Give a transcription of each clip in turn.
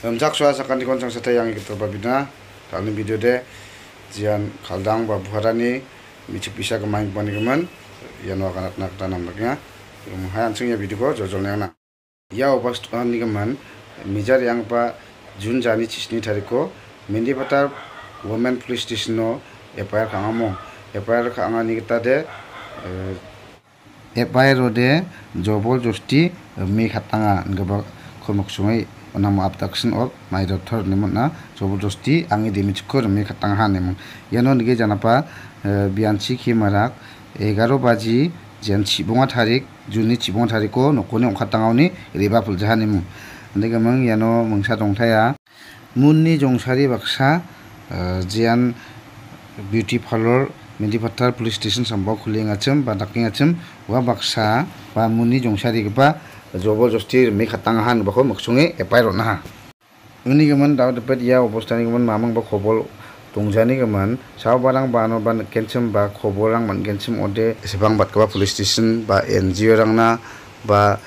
akan dikonsang konsang setayang kita gitu, babina dalam video de, jian kaldang harani, mici bisa kemain panikemen yan akan nak tanam nampaknya yang hayan ya video ko jojol yang na ya opas tuhan kemen mijar yang pa jun jani cisni ko mendi patar women police station no এপায়ার খাঙামো এপায়ার kita de epair eh, ya ode jobol জস্তি eh, mi খাতাঙা ngebak খমক সুমাই onamo abduction of my daughter nimona jobodosti angi damage ko rumi katang ha nimon yano nige janapa eh, bianchi ki marak 11 baji jen chibonga tarik juni chibonga tarik ko nokoni ongkhatangawni reba puljaha nimon ndege mang yano mungsa dongthaya munni jongsari baksa eh, jian beauty parlor mendipatar police station sambok khulinga chum ba dakinga chum wa baksa ba munni jongsari ba jobo jostir mikhatang han bako maksungi epai ro naha ini kemen tau dapat ya opostani kemen mamang bako bol tungjani kemen sao barang bano ban kencem ba kobo rang man kencem ode sebang bat kaba police station ba ngo rang na ba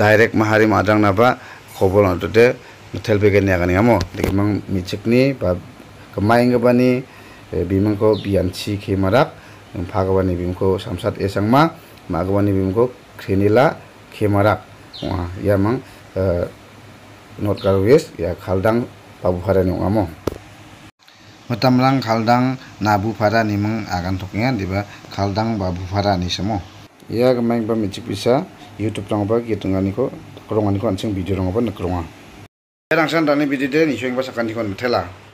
direct mahari madang na ba kobo rang tote Nutel bagian yang kan kamu, dek mang micek ni, pak kemain ke bani, eh, bimang ko bianci ke marak, yang pak kawan ni bimang ko samsat esang ma, mak kawan ni bimang ko krenila, Kemarak, wa yamang not karwes ya, eh, ya kaldang pabu phara ni ongamo kaldang kaldang nabu pada ni mang agan di ba kaldang babu pada ni samo ya gemeng ba michik bisa youtube rang ba nggak ko krongani ko ansing video rang ba nakrunga ya, rangsan tani bidide ni shoing ba sakani niko thela